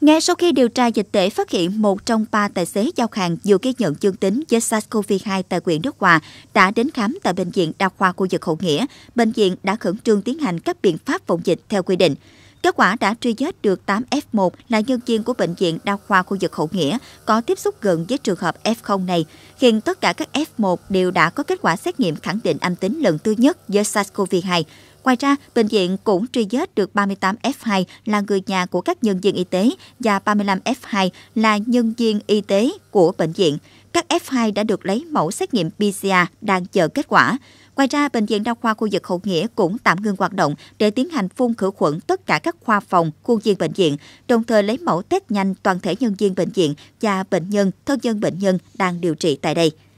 Ngay sau khi điều tra dịch tễ phát hiện một trong ba tài xế giao hàng dù ghi nhận dương tính với SARS-CoV-2 tại huyện Đức Hòa đã đến khám tại Bệnh viện Đa khoa khu vực Hậu Nghĩa, bệnh viện đã khẩn trương tiến hành các biện pháp phòng dịch theo quy định. Kết quả đã truy vết được 8 F1 là nhân viên của Bệnh viện Đa khoa khu vực Hậu Nghĩa có tiếp xúc gần với trường hợp F0 này. Hiện tất cả các F1 đều đã có kết quả xét nghiệm khẳng định âm tính lần thứ nhất với SARS-CoV-2. Ngoài ra, bệnh viện cũng truy vết được 38 F2 là người nhà của các nhân viên y tế và 35 F2 là nhân viên y tế của bệnh viện. Các F2 đã được lấy mẫu xét nghiệm PCR đang chờ kết quả. Ngoài ra, Bệnh viện Đa khoa khu vực Hậu Nghĩa cũng tạm ngưng hoạt động để tiến hành phun khử khuẩn tất cả các khoa phòng, khuôn viên bệnh viện, đồng thời lấy mẫu test nhanh toàn thể nhân viên bệnh viện và bệnh nhân, thân nhân bệnh nhân đang điều trị tại đây.